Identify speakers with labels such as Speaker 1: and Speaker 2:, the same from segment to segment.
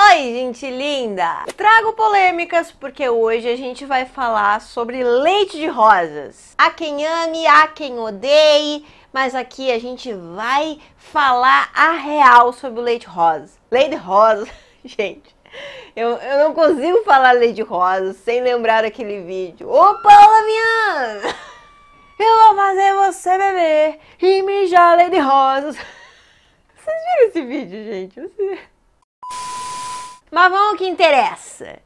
Speaker 1: Oi, gente linda! Trago polêmicas porque hoje a gente vai falar sobre leite de rosas. A quem ame, a quem odeie, mas aqui a gente vai falar a real sobre o leite rosa. Leite rosa, gente. Eu, eu não consigo falar leite rosa sem lembrar aquele vídeo. Ô Paula Eu vou fazer você beber e mijar leite rosas. Vocês viram esse vídeo, gente? Vocês... Mas vamos ao que interessa.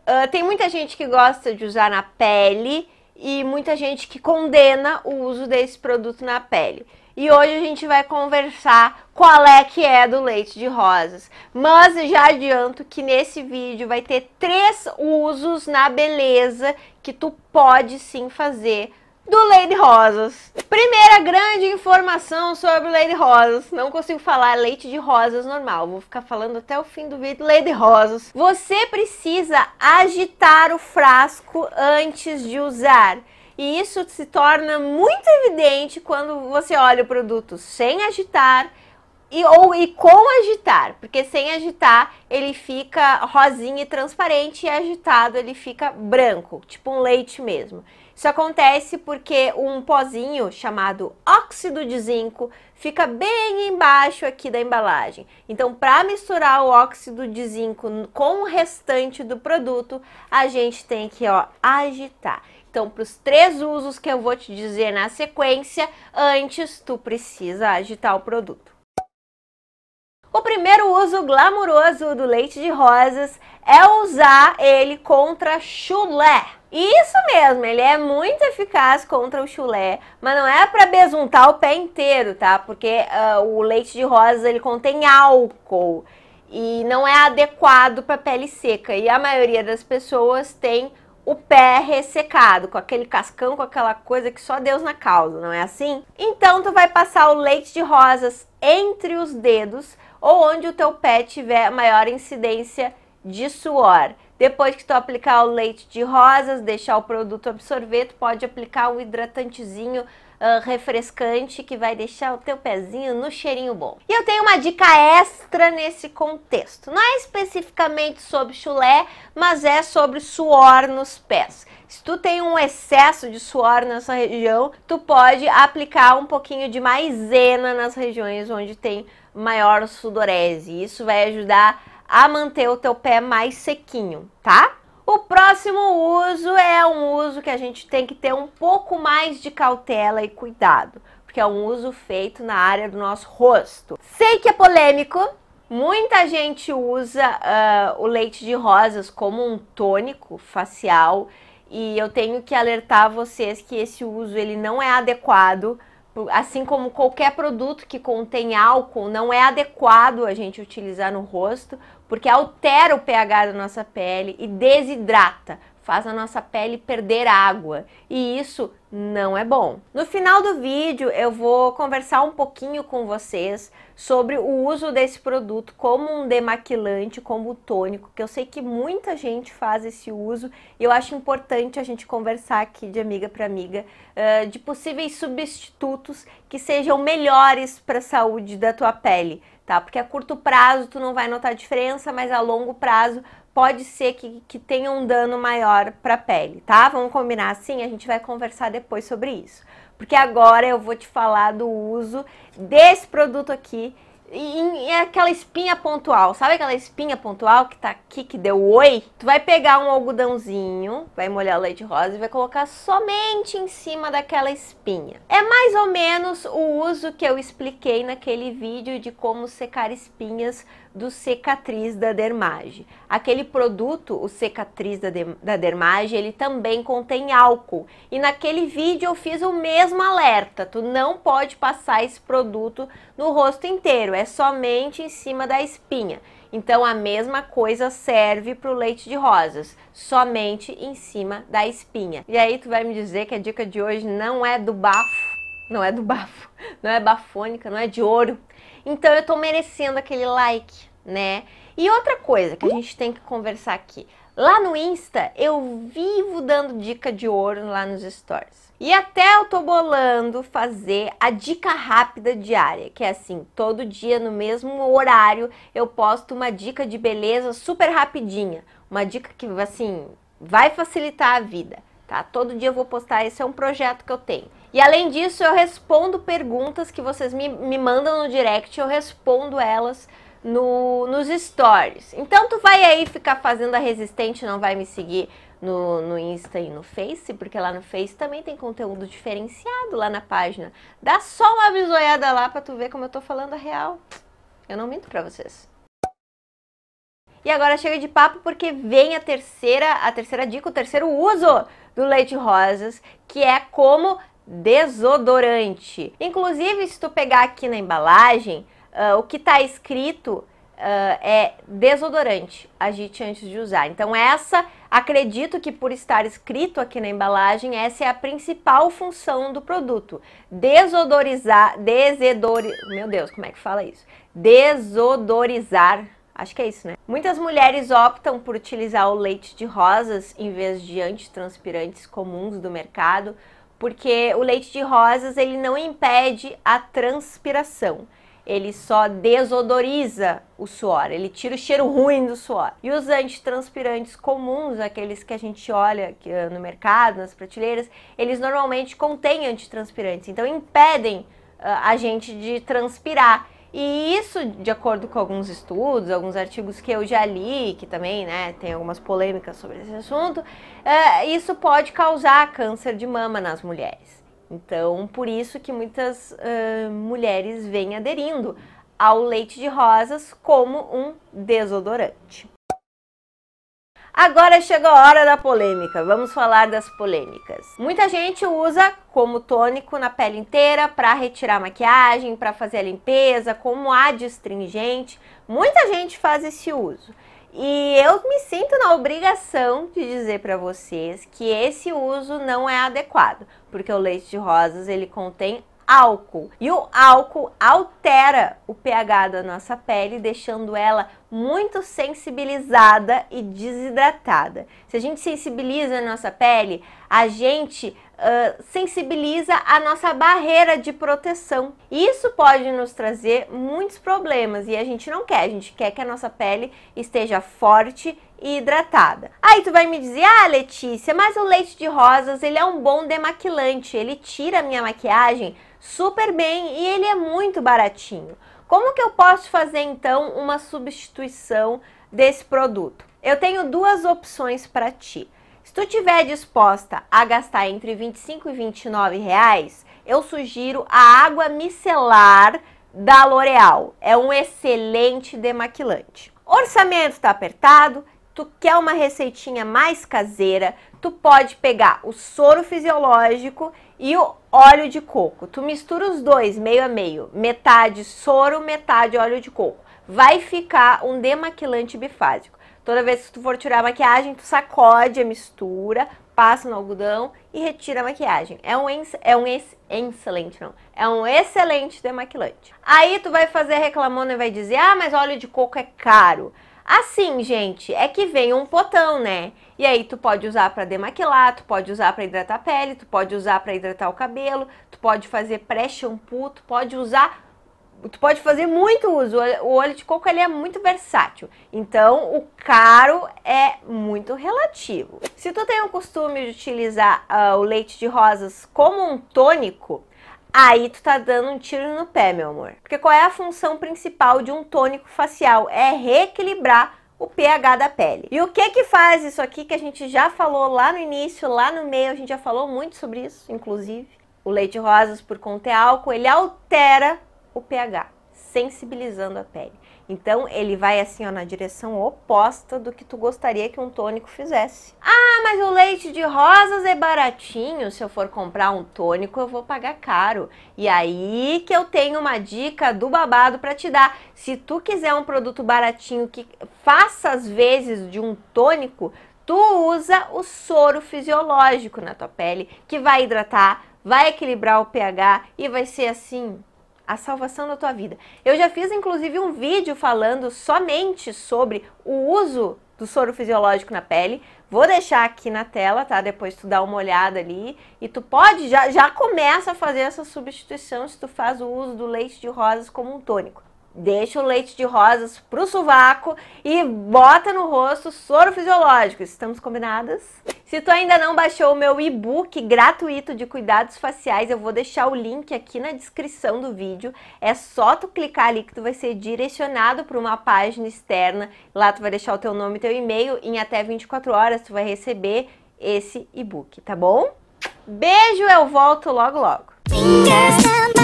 Speaker 1: Uh, tem muita gente que gosta de usar na pele e muita gente que condena o uso desse produto na pele. E hoje a gente vai conversar qual é que é do leite de rosas. Mas já adianto que nesse vídeo vai ter três usos na beleza que tu pode sim fazer do Lady Rosas. Primeira grande informação sobre Lady Rosas. Não consigo falar leite de rosas normal, vou ficar falando até o fim do vídeo. Lady Rosas. Você precisa agitar o frasco antes de usar. E isso se torna muito evidente quando você olha o produto sem agitar e, ou, e com agitar, porque sem agitar ele fica rosinha e transparente e agitado ele fica branco, tipo um leite mesmo. Isso acontece porque um pozinho chamado óxido de zinco fica bem embaixo aqui da embalagem. Então, para misturar o óxido de zinco com o restante do produto, a gente tem que ó, agitar. Então, para os três usos que eu vou te dizer na sequência, antes tu precisa agitar o produto. O primeiro uso glamouroso do leite de rosas é usar ele contra chulé. Isso mesmo, ele é muito eficaz contra o chulé, mas não é para besuntar o pé inteiro, tá? Porque uh, o leite de rosas ele contém álcool e não é adequado para pele seca. E a maioria das pessoas tem o pé ressecado, com aquele cascão, com aquela coisa que só Deus na causa, não é assim? Então tu vai passar o leite de rosas entre os dedos ou onde o teu pé tiver maior incidência de suor. Depois que tu aplicar o leite de rosas, deixar o produto absorver, tu pode aplicar o hidratantezinho uh, refrescante que vai deixar o teu pezinho no cheirinho bom. E eu tenho uma dica extra nesse contexto. Não é especificamente sobre chulé, mas é sobre suor nos pés. Se tu tem um excesso de suor nessa região, tu pode aplicar um pouquinho de maisena nas regiões onde tem maior sudorese. Isso vai ajudar a manter o teu pé mais sequinho, tá? O próximo uso é um uso que a gente tem que ter um pouco mais de cautela e cuidado, porque é um uso feito na área do nosso rosto. Sei que é polêmico, muita gente usa uh, o leite de rosas como um tônico facial e eu tenho que alertar vocês que esse uso ele não é adequado Assim como qualquer produto que contém álcool, não é adequado a gente utilizar no rosto, porque altera o pH da nossa pele e desidrata, faz a nossa pele perder água e isso não é bom. No final do vídeo eu vou conversar um pouquinho com vocês sobre o uso desse produto como um demaquilante, como tônico, que eu sei que muita gente faz esse uso e eu acho importante a gente conversar aqui de amiga para amiga uh, de possíveis substitutos que sejam melhores para a saúde da tua pele. Tá? Porque a curto prazo tu não vai notar diferença, mas a longo prazo pode ser que, que tenha um dano maior para a pele, tá? Vamos combinar assim? A gente vai conversar depois sobre isso. Porque agora eu vou te falar do uso desse produto aqui e, aquela espinha pontual. Sabe aquela espinha pontual que tá aqui, que deu oi? Tu vai pegar um algodãozinho, vai molhar o leite rosa e vai colocar somente em cima daquela espinha. É mais ou menos o uso que eu expliquei naquele vídeo de como secar espinhas do Cicatriz da Dermage. Aquele produto, o Cicatriz da, de da Dermage, ele também contém álcool. E naquele vídeo eu fiz o mesmo alerta, tu não pode passar esse produto no rosto inteiro, é somente em cima da espinha. Então a mesma coisa serve para o leite de rosas, somente em cima da espinha. E aí tu vai me dizer que a dica de hoje não é do bafo, não é do bafo, não é bafônica, não é de ouro, então eu tô merecendo aquele like, né? E outra coisa que a gente tem que conversar aqui. Lá no Insta, eu vivo dando dica de ouro lá nos stories. E até eu tô bolando fazer a dica rápida diária, que é assim, todo dia no mesmo horário eu posto uma dica de beleza super rapidinha, uma dica que assim vai facilitar a vida, tá? Todo dia eu vou postar, esse é um projeto que eu tenho. E além disso, eu respondo perguntas que vocês me, me mandam no direct, eu respondo elas no, nos stories. Então tu vai aí ficar fazendo a resistente, não vai me seguir no, no Insta e no Face, porque lá no Face também tem conteúdo diferenciado lá na página. Dá só uma bisoiada lá pra tu ver como eu tô falando a real. Eu não minto pra vocês. E agora chega de papo porque vem a terceira, a terceira dica, o terceiro uso do leite rosas, que é como desodorante. Inclusive, se tu pegar aqui na embalagem, uh, o que está escrito uh, é desodorante, agite antes de usar. Então essa, acredito que por estar escrito aqui na embalagem, essa é a principal função do produto. Desodorizar, desedor... Meu Deus, como é que fala isso? Desodorizar Acho que é isso, né? Muitas mulheres optam por utilizar o leite de rosas em vez de antitranspirantes comuns do mercado porque o leite de rosas ele não impede a transpiração. Ele só desodoriza o suor, ele tira o cheiro ruim do suor. E os antitranspirantes comuns, aqueles que a gente olha ah, no mercado, nas prateleiras, eles normalmente contêm antitranspirantes, então impedem ah, a gente de transpirar. E isso, de acordo com alguns estudos, alguns artigos que eu já li, que também né, tem algumas polêmicas sobre esse assunto, é, isso pode causar câncer de mama nas mulheres. Então, por isso que muitas uh, mulheres vêm aderindo ao leite de rosas como um desodorante. Agora chegou a hora da polêmica. Vamos falar das polêmicas. Muita gente usa como tônico na pele inteira para retirar maquiagem, para fazer a limpeza, como adstringente. Muita gente faz esse uso. E eu me sinto na obrigação de dizer para vocês que esse uso não é adequado, porque o leite de rosas ele contém álcool. E o álcool altera o pH da nossa pele, deixando ela muito sensibilizada e desidratada. Se a gente sensibiliza a nossa pele, a gente sensibiliza a nossa barreira de proteção. Isso pode nos trazer muitos problemas e a gente não quer, a gente quer que a nossa pele esteja forte e hidratada. Aí tu vai me dizer, ah Letícia, mas o leite de rosas ele é um bom demaquilante, ele tira a minha maquiagem super bem e ele é muito baratinho. Como que eu posso fazer então uma substituição desse produto? Eu tenho duas opções para ti tu tiver disposta a gastar entre 25 e 29 reais, eu sugiro a água micelar da L'Oréal. É um excelente demaquilante. Orçamento está apertado, tu quer uma receitinha mais caseira, tu pode pegar o soro fisiológico e o óleo de coco. Tu mistura os dois, meio a meio, metade soro, metade óleo de coco. Vai ficar um demaquilante bifásico. Toda vez que tu for tirar a maquiagem, tu sacode a mistura, passa no algodão e retira a maquiagem. É um, é um excelente, não. É um excelente demaquilante. Aí tu vai fazer reclamando e vai dizer, ah, mas óleo de coco é caro. Assim, gente, é que vem um potão, né? E aí tu pode usar para demaquilar, tu pode usar para hidratar a pele, tu pode usar para hidratar o cabelo, tu pode fazer pré-shampoo, tu pode usar tu pode fazer muito uso. O óleo de coco ele é muito versátil. Então, o caro é muito relativo. Se tu tem o costume de utilizar uh, o leite de rosas como um tônico, aí tu tá dando um tiro no pé, meu amor. Porque qual é a função principal de um tônico facial? É reequilibrar o pH da pele. E o que que faz isso aqui que a gente já falou lá no início, lá no meio, a gente já falou muito sobre isso, inclusive. O leite de rosas por conta de álcool, ele altera o pH, sensibilizando a pele. Então ele vai assim ó, na direção oposta do que tu gostaria que um tônico fizesse. Ah, mas o leite de rosas é baratinho. Se eu for comprar um tônico, eu vou pagar caro. E aí que eu tenho uma dica do babado para te dar. Se tu quiser um produto baratinho que faça as vezes de um tônico, tu usa o soro fisiológico na tua pele, que vai hidratar, vai equilibrar o pH e vai ser assim a salvação da tua vida. Eu já fiz inclusive um vídeo falando somente sobre o uso do soro fisiológico na pele. Vou deixar aqui na tela, tá? Depois tu dá uma olhada ali e tu pode já já começa a fazer essa substituição se tu faz o uso do leite de rosas como um tônico deixa o leite de rosas pro sovaco e bota no rosto soro fisiológico. Estamos combinadas? Se tu ainda não baixou o meu e-book gratuito de cuidados faciais, eu vou deixar o link aqui na descrição do vídeo. É só tu clicar ali que tu vai ser direcionado para uma página externa. Lá tu vai deixar o teu nome e teu e-mail em até 24 horas tu vai receber esse e-book, tá bom? Beijo, eu volto logo logo.